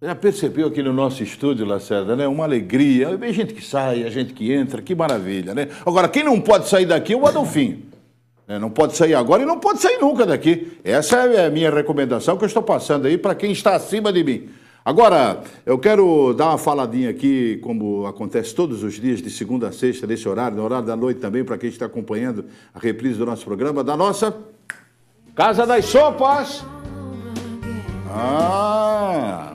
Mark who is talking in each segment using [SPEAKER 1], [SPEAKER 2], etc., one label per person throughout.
[SPEAKER 1] Já percebeu aqui no nosso estúdio, Lacerda, né? Uma alegria. Tem gente que sai, a gente que entra, que maravilha, né? Agora, quem não pode sair daqui é o Adolfinho. Né? Não pode sair agora e não pode sair nunca daqui. Essa é a minha recomendação que eu estou passando aí para quem está acima de mim. Agora, eu quero dar uma faladinha aqui, como acontece todos os dias, de segunda a sexta, nesse horário, no horário da noite também, para quem está acompanhando a reprise do nosso programa, da nossa Casa das Sopas. Ah!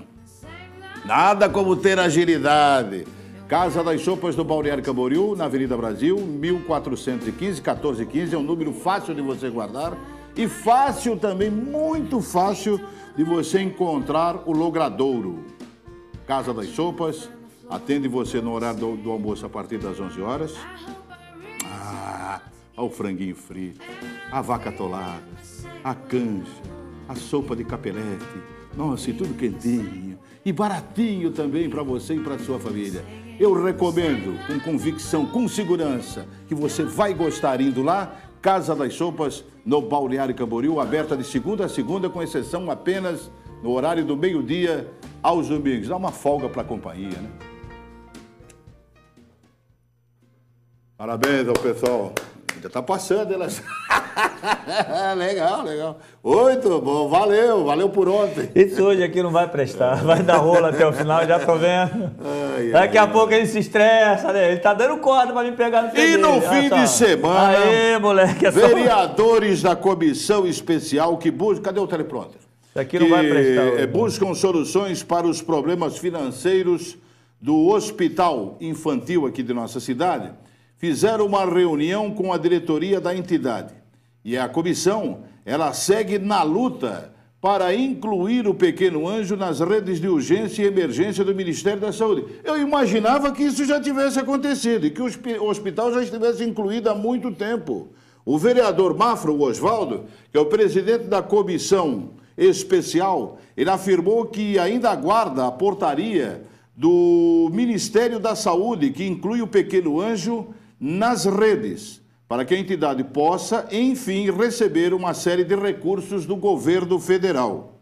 [SPEAKER 1] Nada como ter agilidade. Casa das Sopas do Balneário Camboriú, na Avenida Brasil, 1415, 1415. É um número fácil de você guardar e fácil também, muito fácil, de você encontrar o logradouro. Casa das Sopas, atende você no horário do, do almoço a partir das 11 horas. Ah, ao franguinho frito, a vaca atolada, a canja, a sopa de capelete nossa, e tudo quentinho. E baratinho também para você e para sua família. Eu recomendo com convicção, com segurança, que você vai gostar indo lá. Casa das Sopas, no Balneário Camboriú, aberta de segunda a segunda, com exceção apenas no horário do meio-dia aos domingos. Dá uma folga para a companhia, né? Parabéns ao pessoal. Ainda está passando elas. legal, legal.
[SPEAKER 2] Oito, bom, valeu, valeu por ontem. Isso hoje aqui não vai prestar, vai dar rola até o final, já tô vendo. Ai, Daqui a ai. pouco ele se estressa, né? Ele tá dando corda pra me pegar no E no fim de semana, Aê, moleque, é só... vereadores
[SPEAKER 1] da comissão especial que buscam... Cadê o teleprompter? Isso aqui não vai prestar. Hoje, eh, buscam não. soluções para os problemas financeiros do hospital infantil aqui de nossa cidade, fizeram uma reunião com a diretoria da entidade. E a comissão, ela segue na luta para incluir o pequeno anjo nas redes de urgência e emergência do Ministério da Saúde. Eu imaginava que isso já tivesse acontecido e que o hospital já estivesse incluído há muito tempo. O vereador Mafro Oswaldo, que é o presidente da comissão especial, ele afirmou que ainda aguarda a portaria do Ministério da Saúde que inclui o pequeno anjo nas redes para que a entidade possa, enfim, receber uma série de recursos do governo federal.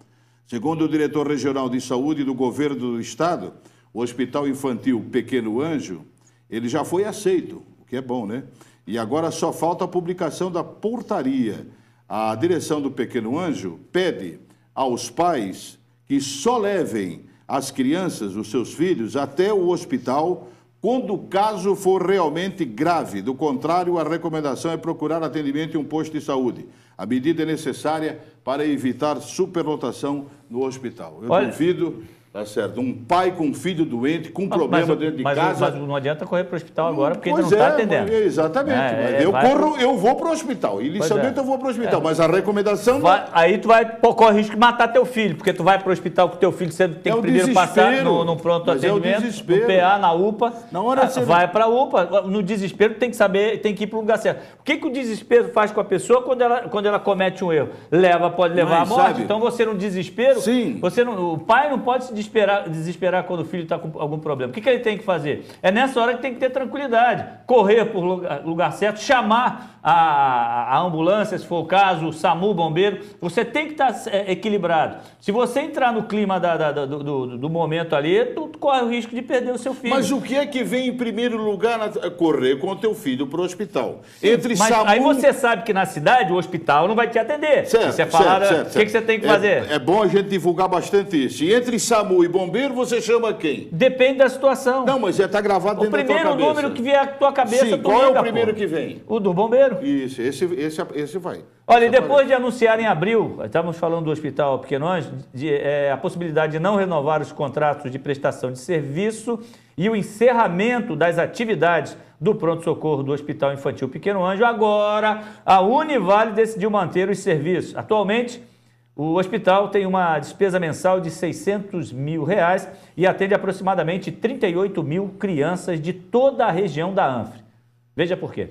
[SPEAKER 1] Segundo o diretor regional de saúde do governo do estado, o Hospital Infantil Pequeno Anjo, ele já foi aceito, o que é bom, né? E agora só falta a publicação da portaria. A direção do Pequeno Anjo pede aos pais que só levem as crianças, os seus filhos, até o hospital quando o caso for realmente grave. Do contrário, a recomendação é procurar atendimento em um posto de saúde. A medida é necessária para evitar superlotação no hospital. Eu Olha... duvido Tá certo? Um pai com um filho doente, com um problema mas, dentro de mas, casa. Mas
[SPEAKER 2] não adianta correr para o hospital agora, porque pois ele não está é, atendendo. Exatamente. É, é, eu, vai, corro, eu vou para o hospital. Inicialmente é. eu
[SPEAKER 1] vou para o hospital, é. mas
[SPEAKER 2] a recomendação. Vai, aí tu vai correr o risco de matar teu filho, porque tu vai para o hospital com teu filho, sendo tem é que primeiro passar no, no pronto atendimento, no PA, na UPA. Na hora ah, você... Vai para a UPA. No desespero tem que saber, tem que ir para o lugar certo. O que, que o desespero faz com a pessoa quando ela, quando ela comete um erro? Leva, pode levar mas, morte. Sabe? Então você no desespero. Sim. Você não, o pai não pode se desesperar, desesperar quando o filho está com algum problema. O que, que ele tem que fazer? É nessa hora que tem que ter tranquilidade, correr por lugar, lugar certo, chamar a, a, ambulância, se for o caso, o SAMU, o bombeiro. Você tem que estar tá, é, equilibrado. Se você entrar no clima da, da, da, do, do, do, momento ali, tu, corre o risco de perder o seu filho. Mas o que é que vem em primeiro lugar na, é, correr com o teu filho para o hospital? Sim, Entre mas SAMU... Aí você sabe que na cidade o hospital não vai te atender. Certo, Isso é O que, que, você tem que é fazer?
[SPEAKER 1] É, é bom a gente divulgar bastante isso. E entre SAMU SAMU e bombeiro, você chama quem? Depende da situação. Não, mas já está gravado dentro da tua cabeça. O primeiro número que vier à tua cabeça, Sim, tu qual liga, é o primeiro pô. que vem? O do bombeiro. Isso, esse, esse, esse vai.
[SPEAKER 2] Olha, e depois de anunciar em abril, estávamos falando do Hospital Pequenões, de, é, a possibilidade de não renovar os contratos de prestação de serviço e o encerramento das atividades do pronto-socorro do Hospital Infantil Pequeno Anjo, agora a Univale decidiu manter os serviços. Atualmente, o hospital tem uma despesa mensal de 600 mil reais e atende aproximadamente 38 mil crianças de toda a região da ANFRE. Veja por quê.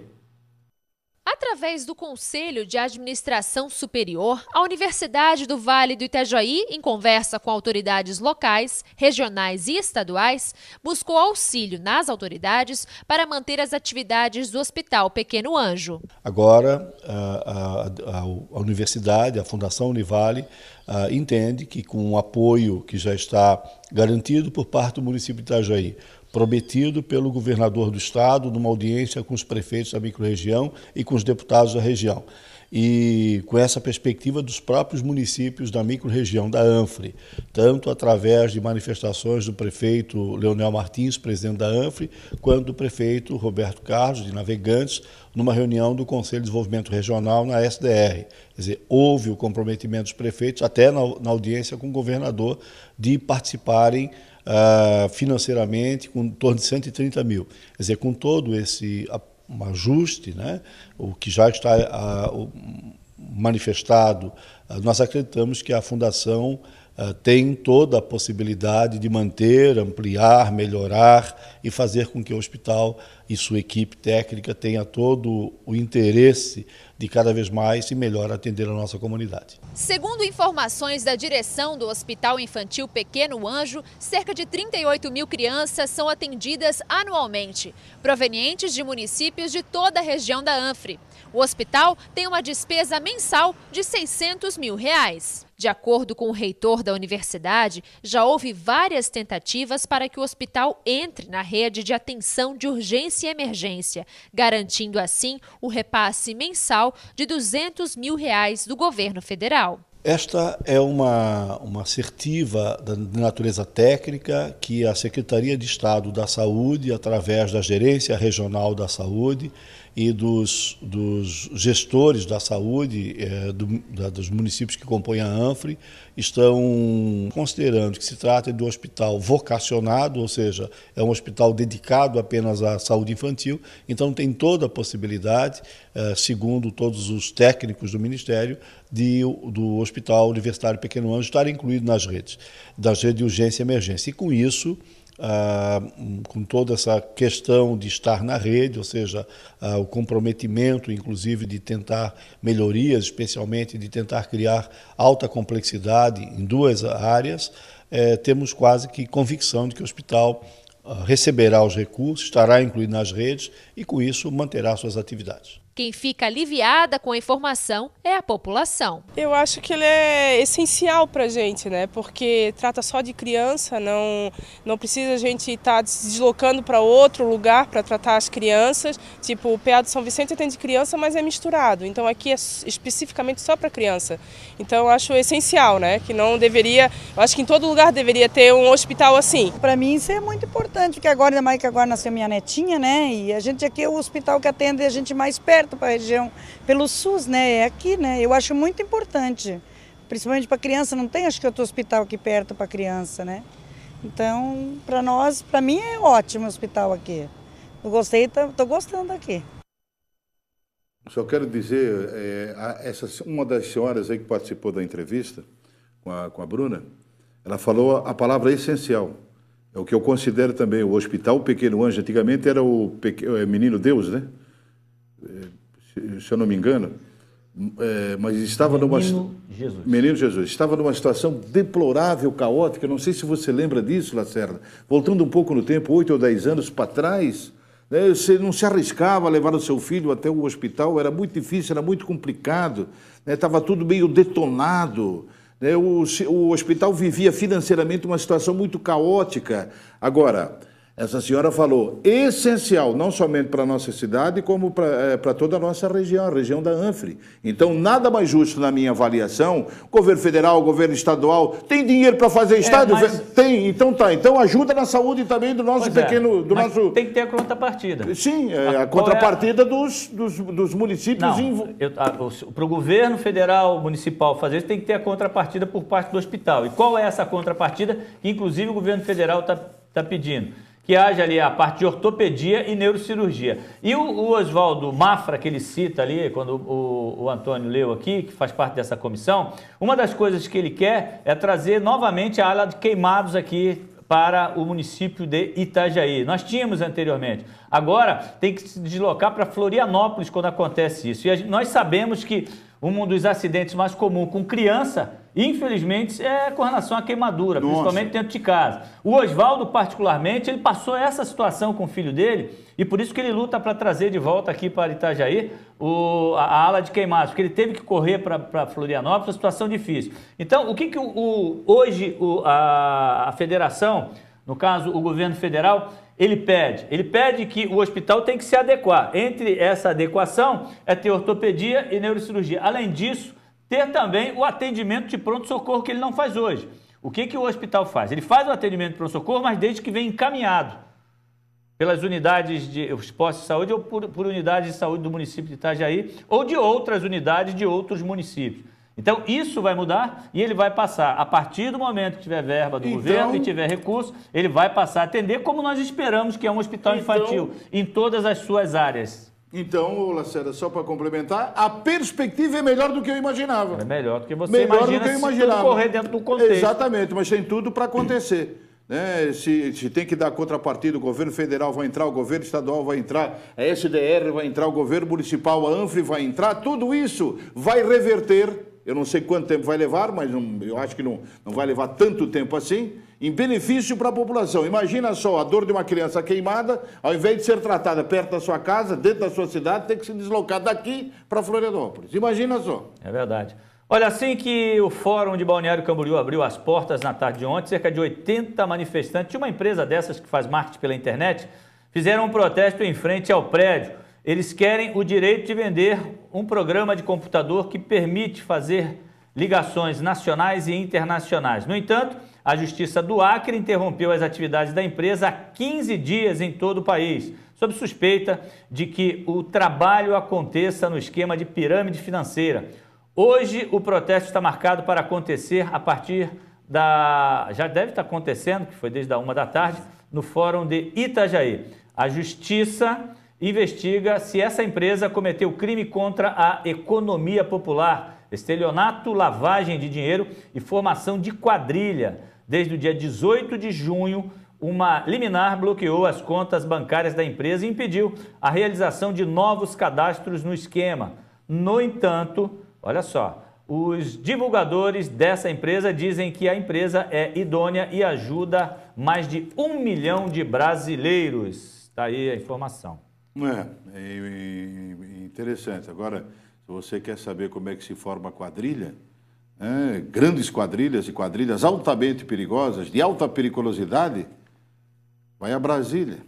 [SPEAKER 3] Através do Conselho de Administração Superior, a Universidade do Vale do Itajaí, em conversa com autoridades locais, regionais e estaduais, buscou auxílio nas autoridades para manter as atividades do Hospital Pequeno Anjo.
[SPEAKER 4] Agora, a, a, a universidade, a Fundação Univale, entende que, com o apoio que já está garantido por parte do município de Itajaí, prometido pelo governador do estado numa audiência com os prefeitos da microrregião e com os deputados da região. E com essa perspectiva dos próprios municípios da microrregião da ANFRE, tanto através de manifestações do prefeito Leonel Martins, presidente da ANFRE, quanto do prefeito Roberto Carlos, de Navegantes, numa reunião do Conselho de Desenvolvimento Regional na SDR. Quer dizer, houve o comprometimento dos prefeitos, até na, na audiência com o governador, de participarem uh, financeiramente com em torno de 130 mil. Quer dizer, com todo esse um ajuste, né, o que já está uh, manifestado, uh, nós acreditamos que a Fundação ah, tem toda a possibilidade de manter, ampliar, melhorar e fazer com que o hospital e sua equipe técnica tenha todo o interesse de cada vez mais e melhor atender a nossa comunidade.
[SPEAKER 3] Segundo informações da direção do Hospital Infantil Pequeno Anjo, cerca de 38 mil crianças são atendidas anualmente, provenientes de municípios de toda a região da Anfre. O hospital tem uma despesa mensal de 600 mil reais. De acordo com o reitor da universidade, já houve várias tentativas para que o hospital entre na rede de atenção de urgência e emergência, garantindo assim o repasse mensal de 200 mil reais do governo federal.
[SPEAKER 4] Esta é uma, uma assertiva de natureza técnica que a Secretaria de Estado da Saúde, através da Gerência Regional da Saúde e dos, dos gestores da saúde é, do, da, dos municípios que compõem a ANFRE estão considerando que se trata de um hospital vocacionado, ou seja, é um hospital dedicado apenas à saúde infantil, então tem toda a possibilidade, é, segundo todos os técnicos do Ministério, de, do Hospital Universitário Pequeno Anjo estar incluído nas redes, das redes de urgência e emergência. E com isso, ah, com toda essa questão de estar na rede, ou seja, ah, o comprometimento, inclusive, de tentar melhorias, especialmente de tentar criar alta complexidade em duas áreas, é, temos quase que convicção de que o hospital ah, receberá os recursos, estará incluído nas redes e, com isso, manterá suas atividades.
[SPEAKER 3] Quem fica aliviada com a informação é a população. Eu acho que ele é essencial para a gente, né? Porque trata só de criança, não, não precisa a gente estar tá se deslocando para outro lugar para tratar as crianças. Tipo, o PA de São Vicente atende criança, mas é misturado. Então aqui é especificamente só para criança. Então eu acho essencial, né? Que não deveria, eu acho que em todo lugar deveria ter um hospital assim. Para mim isso é muito importante, porque agora, ainda mais que agora nasceu minha netinha, né? E a gente aqui é o hospital que atende a gente mais perto para a região pelo SUS, né? É aqui,
[SPEAKER 2] né? Eu acho muito importante, principalmente para criança. Não tem, acho que outro hospital aqui perto para criança, né? Então, para nós, para mim é ótimo o hospital aqui. Eu gostei, estou gostando aqui.
[SPEAKER 1] Só quero dizer, é, essa, uma das senhoras aí que participou da entrevista com a, com a Bruna, ela falou a palavra essencial. É o que eu considero também o Hospital Pequeno Anjo. Antigamente era o Pequeno, é, Menino Deus, né? se eu não me engano, é, mas estava Menino numa. Jesus. Menino Jesus. Estava numa situação deplorável, caótica. Não sei se você lembra disso, Lacerda. Voltando um pouco no tempo, oito ou dez anos para trás, né, você não se arriscava a levar o seu filho até o hospital. Era muito difícil, era muito complicado. Estava né, tudo meio detonado. Né, o, o hospital vivia financeiramente uma situação muito caótica. Agora, essa senhora falou, essencial, não somente para a nossa cidade, como para, é, eh, toda a nossa região, a região da Anfre. Então, nada mais justo na minha avaliação, governo federal, governo estadual, tem dinheiro para fazer é, estádio? É, mas... Tem, então tá. Então ajuda na saúde também do nosso pois é, pequeno... Do nosso...
[SPEAKER 2] Tem que ter a contrapartida. Sim, é, a, a contrapartida a... Dos, dos, dos, municípios... envolvidos. Para o governo federal, municipal fazer isso, tem que ter a contrapartida por parte do hospital. E qual é essa contrapartida que, inclusive, o governo federal está tá pedindo? que haja ali a parte de ortopedia e neurocirurgia. E o, o Oswaldo Mafra, que ele cita ali, quando o, o Antônio leu aqui, que faz parte dessa comissão, uma das coisas que ele quer é trazer novamente a ala de queimados aqui para o município de Itajaí. Nós tínhamos anteriormente. Agora tem que se deslocar para Florianópolis quando acontece isso. E nós sabemos que um dos acidentes mais comuns com criança infelizmente, é com relação à queimadura, Nossa. principalmente dentro de casa. O Oswaldo, particularmente, ele passou essa situação com o filho dele e por isso que ele luta para trazer de volta aqui para Itajaí o, a, a, ala de queimados, porque ele teve que correr para Florianópolis, uma situação difícil. Então, o que, que o, o hoje o, a, a federação, no caso o governo federal, ele pede? Ele pede que o hospital tem que se adequar. Entre essa adequação é ter ortopedia e neurocirurgia. Além disso, ter também o atendimento de pronto-socorro que ele não faz hoje. O que, que o hospital faz? Ele faz o atendimento de pronto-socorro, mas desde que vem encaminhado pelas unidades de postos de saúde ou por, por unidades de saúde do município de Itajaí ou de outras unidades de outros municípios. Então, isso vai mudar e ele vai passar, a partir do momento que tiver verba do então, governo e tiver recurso, ele vai passar a atender como nós esperamos que é um hospital então, infantil, em todas as suas áreas.
[SPEAKER 1] Então, Lacerda, só para complementar, a perspectiva é melhor do que eu imaginava. É
[SPEAKER 2] melhor do que você
[SPEAKER 1] melhor imagina do que eu imaginava. correr dentro do contexto. Exatamente, mas tem tudo para acontecer. Né? Se, se, tem que dar contrapartida, o governo federal vai entrar, o governo estadual vai entrar, a SDR vai entrar, o governo municipal, a ANFRE vai entrar, tudo isso vai reverter. Eu não sei quanto tempo vai levar, mas não, eu acho que não, não vai levar tanto tempo assim em benefício para a população. Imagina só a dor de uma criança queimada, ao invés de ser tratada perto da sua casa, dentro da sua cidade, tem que se deslocar daqui para Florianópolis. Imagina só.
[SPEAKER 2] É verdade. Olha, assim que o Fórum de Balneário Camboriú abriu as portas na tarde de ontem, cerca de 80 manifestantes de uma empresa dessas que faz marketing pela internet fizeram um protesto em frente ao prédio. Eles querem o direito de vender um programa de computador que permite fazer ligações nacionais e internacionais. No entanto, a Justiça do Acre interrompeu as atividades da empresa há 15 dias em todo o país, sob suspeita de que o trabalho aconteça no esquema de pirâmide financeira. Hoje, o protesto está marcado para acontecer a partir da. Já deve estar acontecendo, que foi desde a uma da tarde, no Fórum de Itajaí. A Justiça investiga se essa empresa cometeu crime contra a economia popular, estelionato, lavagem de dinheiro e formação de quadrilha. Desde o dia 18 de junho, uma liminar bloqueou as contas bancárias da empresa e impediu a realização de novos cadastros no esquema. No entanto, olha só, os divulgadores dessa empresa dizem que a empresa é idônea e ajuda mais de um milhão de brasileiros. Está aí a informação.
[SPEAKER 1] É é, é, é interessante. Agora, se você quer saber como é que se forma a quadrilha, é, grandes quadrilhas e quadrilhas altamente perigosas, de alta periculosidade, vai a Brasília.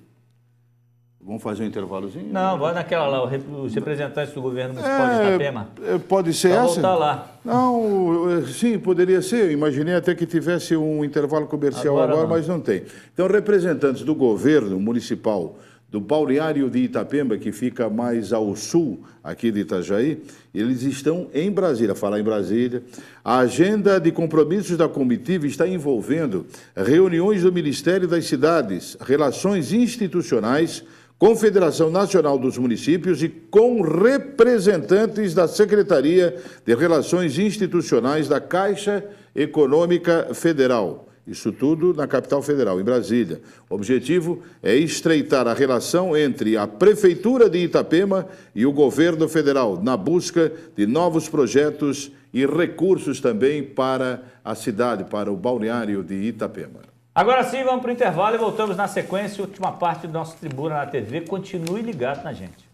[SPEAKER 1] Vamos fazer um intervalozinho?
[SPEAKER 2] Não, vai naquela lá, os representantes do governo municipal é, de Itapema. É,
[SPEAKER 1] pode ser pra essa? voltar lá. Não, é, sim, poderia ser. Eu imaginei até que tivesse um intervalo comercial agora, agora mas não tem. Então, representantes do governo municipal do Balneário de Itapemba, que fica mais ao sul aqui de Itajaí, eles estão em Brasília, falar em Brasília. A agenda de compromissos da comitiva está envolvendo reuniões do Ministério das Cidades, relações institucionais, Confederação Nacional dos Municípios e com representantes da Secretaria de Relações Institucionais da Caixa Econômica Federal. Isso tudo na capital federal, em Brasília. O objetivo é estreitar a relação entre a Prefeitura de Itapema e o governo federal, na busca de novos projetos e recursos também para a cidade, para o balneário de Itapema.
[SPEAKER 2] Agora sim, vamos para o intervalo e voltamos na sequência, última parte do nosso Tribuna na TV. Continue ligado na gente.